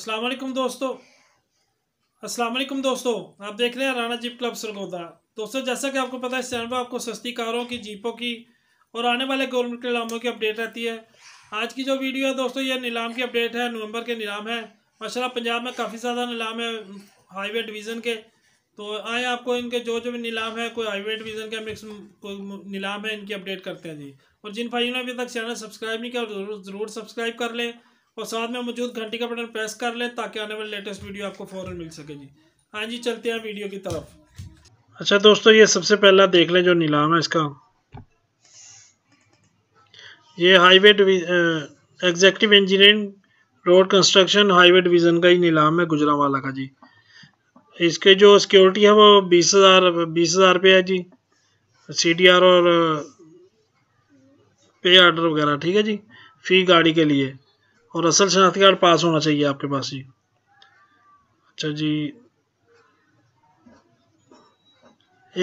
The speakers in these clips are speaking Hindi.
अस्सलाम वालेकुम दोस्तों अस्सलाम वालेकुम दोस्तों आप देख रहे हैं राना जीप क्लब सरगोदा दोस्तों जैसा कि आपको पता है इस चैनल पर आपको सस्ती कारों की जीपों की और आने वाले गवर्नमेंट के नीलामों की अपडेट रहती है आज की जो वीडियो है दोस्तों ये नीलाम की अपडेट है नवंबर के नीलाम है माशा पंजाब में काफ़ी ज़्यादा नीलाम है हाईवे डिवीज़न के तो आए आपको इनके जो जो भी नीलाम है कोई हाईवे डिवीज़न का मिक्स कोई नीलाम है इनकी अपडेट करते हैं जी और जिन भाइयों ने अभी तक चैनल सब्सक्राइब नहीं किया ज़रूर सब्सक्राइब कर लें और साथ में मौजूद घंटी का बटन प्रेस कर लें ताकि आने वाले लेटेस्ट वीडियो आपको फ़ौरन मिल सके जी हाँ जी चलते हैं वीडियो की तरफ अच्छा दोस्तों ये सबसे पहला देख लें जो नीलाम है इसका ये highway executive engineering road construction highway division का ही नीलाम है गुजरावाला का जी इसके जो सिक्योरिटी है वो बीस हज़ार बीस हज़ार रुपये है जी सी डी आर और पे आर्डर वगैरह ठीक है जी फी गाड़ी के लिए और असल शनाख्ती कार्ड पास होना चाहिए आपके पास ही अच्छा जी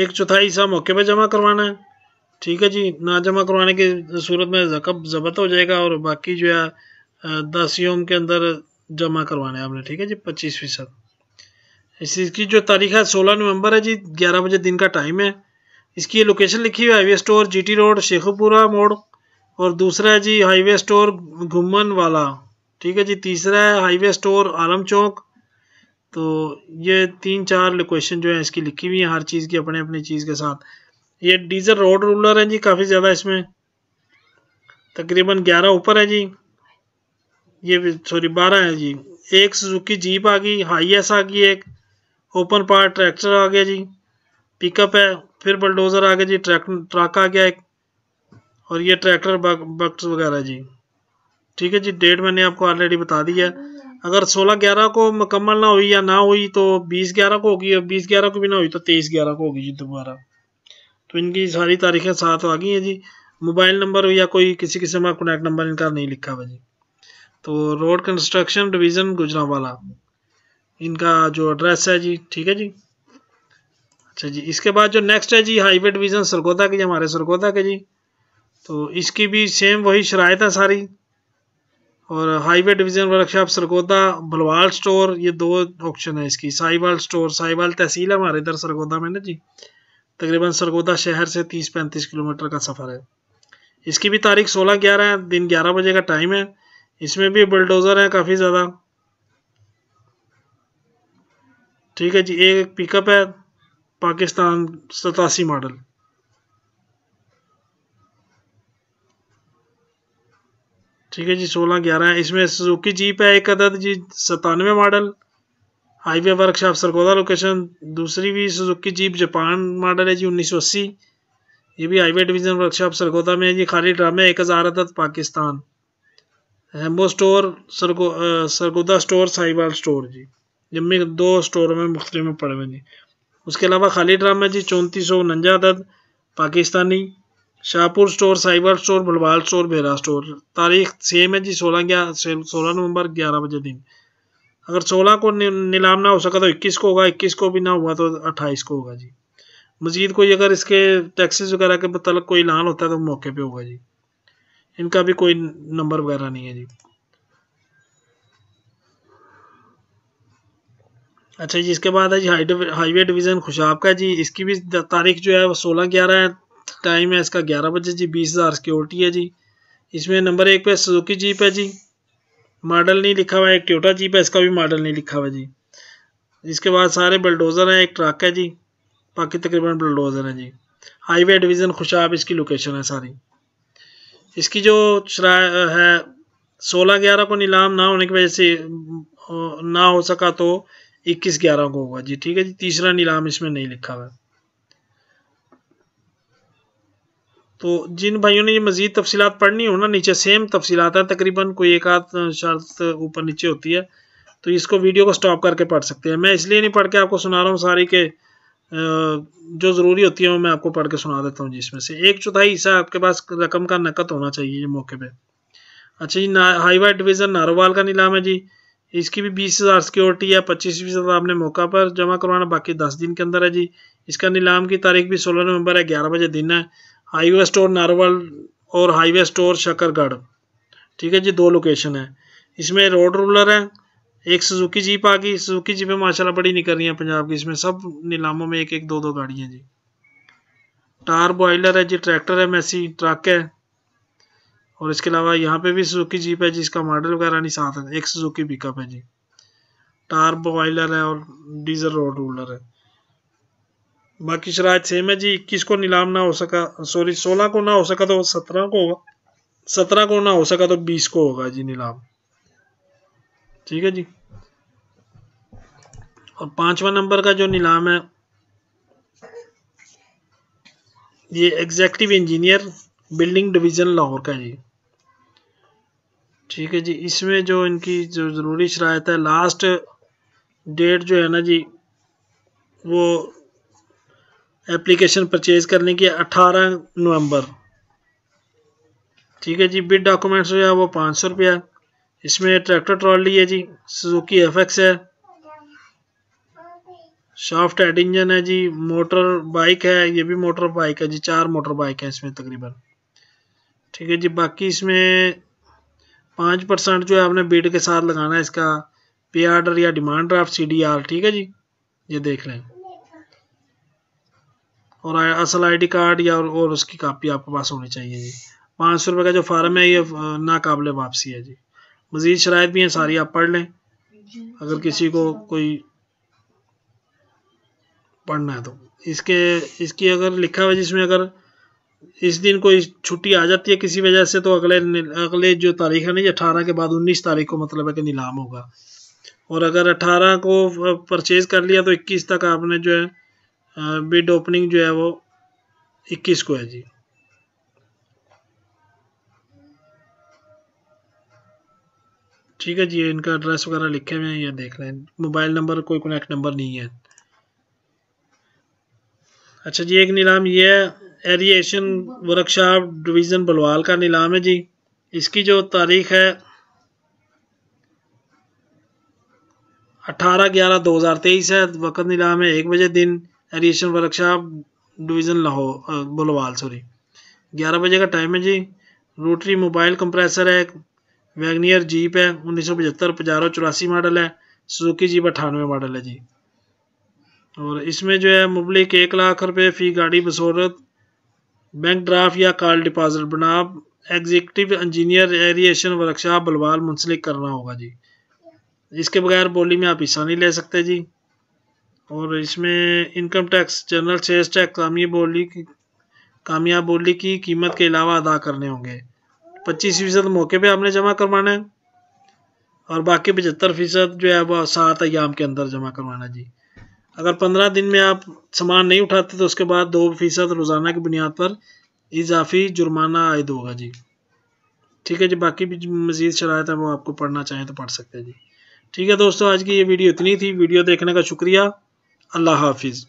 एक चौथाई हिस्सा मौके पर जमा करवाना है ठीक है जी ना जमा करवाने की सूरत में जकब ज़बत हो जाएगा और बाकी जो है दस योम के अंदर जमा करवाना है आपने ठीक है जी पच्चीस फीसद इसकी जो तारीख है सोलह नवंबर है जी ग्यारह बजे दिन का टाइम है इसकी लोकेशन लिखी हुई है highway store GT road Sheikhpura मोड़ और दूसरा है जी हाईवे स्टोर घुमन वाला ठीक है जी तीसरा है हाईवे स्टोर आलम चौक तो ये तीन चार लोकेशन जो है इसकी लिखी हुई है हर चीज़ की अपने अपनी चीज़ के साथ ये डीजल रोड रूलर है जी काफ़ी ज़्यादा इसमें तकरीबन ग्यारह ऊपर है जी ये सॉरी बारह है जी एक सुजुकी जीप आ गई हाई एस आ गई एक ओपन पार्ट ट्रैक्टर आ गया जी पिकअप है फिर बलडोज़र आ गया जी ट्रक ट्रक आ गया एक और ये ट्रैक्टर बक्स वगैरह जी ठीक है जी डेट मैंने आपको ऑलरेडी बता दी है अगर सोलह ग्यारह को मुकम्मल ना हुई या ना हुई तो बीस ग्यारह को होगी और बीस ग्यारह को भी ना हुई तो तेईस ग्यारह को होगी जी दोबारा तो इनकी सारी तारीखें साथ आ गई हैं जी मोबाइल नंबर या कोई किसी किस्म का कॉन्टैक्ट नंबर इनका नहीं लिखा हुआ जी तो रोड कंस्ट्रक्शन डिवीज़न गुजरावाला इनका जो एड्रेस है जी ठीक है जी अच्छा जी इसके बाद जो नेक्स्ट है जी हाईवे डिवीज़न सरगोदा के जी हमारे सरगोदा के जी तो इसकी भी सेम वही शरात है सारी और highway division workshop Sargodha Bhalwal store ये दो ऑप्शन है इसकी साहिवाल स्टोर साहिवाल तहसील है हमारे इधर सरगोदा में ना जी तकरीबन सरगोदा शहर से तीस पैंतीस किलोमीटर का सफ़र है इसकी भी तारीख सोलह ग्यारह है दिन ग्यारह बजे का टाइम है इसमें भी बुलडोज़र है काफ़ी ज़्यादा ठीक है जी एक पिकअप है पाकिस्तान सतासी मॉडल ठीक है जी सोलह ग्यारह इसमें सुजुकी जीप है एक अदद जी सतानवे model highway workshop Sargodha location दूसरी भी सुजुकी जीप जापान मॉडल है जी उन्नीस सौ अस्सी ये भी हाईवे डिवीज़न वर्कशॉप सरगोदा में है जी खाली ड्रामे एक हज़ार अदद पाकिस्तान हेम्बो स्टोर सरगो सरगोदा स्टोर साहिवाल स्टोर जी जिनमें दो स्टोर में मुख्तलि में पड़े हुए जी उसके अलावा खाली ड्रामा है जी चौंतीस सौ उनंजा अदद पाकिस्तानी शाहपुर स्टोर साइबर store Bhalwal store Bhera store तारीख सेम है जी सोलह ग्यारह सोलह नवंबर ग्यारह बजे दिन अगर सोलह को नीलाम ना हो सका तो इक्कीस को होगा इक्कीस को भी ना हुआ तो अट्ठाईस को होगा जी मजीद कोई अगर इसके टैक्सेस वगैरह के मतलब कोई ऐलान होता है तो मौके पे होगा जी इनका भी कोई नंबर वगैरह नहीं है जी अच्छा जी इसके बाद है जी हाईवे डिवीज़न खुशाब का जी इसकी भी तारीख जो है वो सोलह ग्यारह है टाइम है इसका ग्यारह बजे जी बीस हज़ार सिक्योरिटी है जी इसमें नंबर एक पे सुजुकी जीप है जी मॉडल नहीं लिखा हुआ है एक ट्योटा जीप है इसका भी मॉडल नहीं लिखा हुआ जी इसके बाद सारे बलडोज़र हैं एक ट्रक है जी बाकी तकरीबन बलडोज़र हैं जी हाईवे डिवीज़न खुशाब इसकी लोकेशन है सारी इसकी जो शरा है सोलह ग्यारह को नीलाम ना होने की वजह से ना हो सका तो इक्कीस ग्यारह को होगा जी ठीक है जी तीसरा नीलाम इसमें नहीं लिखा हुआ है तो जिन भाइयों ने ये मज़ीद तफसीत पढ़नी हो ना नीचे सेम तफसीत है तकरीबन कोई एक आध शर्त ऊपर नीचे होती है तो इसको वीडियो को स्टॉप करके पढ़ सकते हैं मैं इसलिए नहीं पढ़ के आपको सुना रहा हूँ सारी के जो ज़रूरी होती है वो मैं आपको पढ़ के सुना देता हूँ जिसमें से एक चौथाई हिस्सा आपके पास रकम का नकद होना चाहिए ये मौके पर अच्छा जी हाईवा डिवीज़न नारोवाल का नीलाम है जी इसकी भी बीस हज़ार सिक्योरिटी है पच्चीस फीसद आपने मौका पर जमा करवाना बाकी दस दिन के अंदर है जी इसका नीलाम की तारीख भी सोलह नवंबर है ग्यारह बजे दिन है हाईवे स्टोर नारवल और हाईवे स्टोर शकरगढ़ ठीक है जी दो लोकेशन है इसमें रोड रूलर है एक सुजुकी जीप आ गई सुजुकी जीप में माशाला बड़ी निकल रही है पंजाब की इसमें सब नीलामों में एक एक दो दो गाड़ियाँ जी टार बॉयलर है जी ट्रैक्टर है मैसी ट्रक है और इसके अलावा यहाँ पे भी सुजुकी जीप है जिसका मॉडल वगैरह नहीं साथ है एक सुजुकी पिकअप है जी टार बॉयलर है और डीजल रोड रूलर है बाकी शराय सेम है जी इक्कीस को नीलाम ना हो सका सॉरी सोलह को ना हो सका तो सत्रह को होगा सत्रह को ना हो सका तो बीस को होगा जी नीलाम ठीक है जी और पांचवा नंबर का जो नीलाम है ये executive engineer building division Lahore का जी ठीक है जी इसमें जो इनकी जो ज़रूरी शरात है लास्ट डेट जो है ना जी वो एप्लीकेशन परचेज करने की 18 नवंबर ठीक है जी बिड डॉक्यूमेंट्स जो है वो पाँच सौ रुपया इसमें ट्रैक्टर ट्रॉली है जी सुजुकी एफ एक्स है शॉफ्ट हेड इंजन है जी मोटर बाइक है ये भी मोटर बाइक है जी चार मोटर बाइक है इसमें तकरीबन ठीक है जी बाकी इसमें पाँच परसेंट जो है आपने बिड के साथ लगाना है इसका पे आर्डर या demand draft C D R ठीक है जी ये देख लें और असल आईडी कार्ड या और उसकी कापी आपके पास होनी चाहिए जी पाँच सौ रुपये का जो फार्म है ये नाकबले वापसी है जी मज़ीद शराइ भी हैं सारी आप पढ़ लें अगर किसी को कोई पढ़ना है तो इसके इसकी अगर लिखा हुआ जिसमें अगर इस दिन कोई छुट्टी आ जाती है किसी वजह से तो अगले अगले जो तारीख है ना अठारह के बाद उन्नीस तारीख को मतलब है कि नीलाम होगा और अगर अठारह को परचेज़ कर लिया तो इक्कीस तक आपने जो है बिड ओपनिंग जो है वो 21 को है जी ठीक है जी इनका एड्रेस वगैरह लिखे हुए हैं या देख रहे हैं मोबाइल नंबर कोई कनेक्ट नंबर नहीं है अच्छा जी एक नीलाम ये है एरिएशन वर्कशॉप डिवीज़न बलवाल का नीलाम है जी इसकी जो तारीख है अठारह ग्यारह दो हज़ार तेईस है वक़्त नीलाम है एक बजे दिन irrigation workshop division Lahore Bhalwal sorry ग्यारह बजे का टाइम है जी रोटरी मोबाइल कंप्रेसर है वैगनियर जीप है उन्नीस सौ पचहत्तर पजारो चौरासी मॉडल है सुजुकी जीप अठानवे मॉडल है जी और इसमें जो है मुबलिक एक लाख रुपये फ़ी गाड़ी बसोरत बैंक ड्राफ्ट या कार्ड डिपॉजिट बना executive engineer irrigation workshop Bhalwal मुंसलिक करना होगा जी इसके बगैर बोली में आप हिस्सा नहीं ले सकते जी और इसमें income tax general sales tax कामयाब बोली की कामयाब बोली की कीमत के अलावा अदा करने होंगे पच्चीस फीसद मौके पे आपने जमा करवाना है और बाकी पचहत्तर फीसद जो है वह सात अयाम के अंदर जमा करवाना जी अगर पंद्रह दिन में आप सामान नहीं उठाते तो उसके बाद दो फीसद रोज़ाना की बुनियाद पर इजाफी जुर्माना आयद होगा जी ठीक है जी बाकी भी मज़ीद शरात है वो आपको पढ़ना चाहें तो पढ़ सकते हैं जी ठीक है दोस्तों आज की ये वीडियो इतनी थी वीडियो देखने का शुक्रिया الله حافظ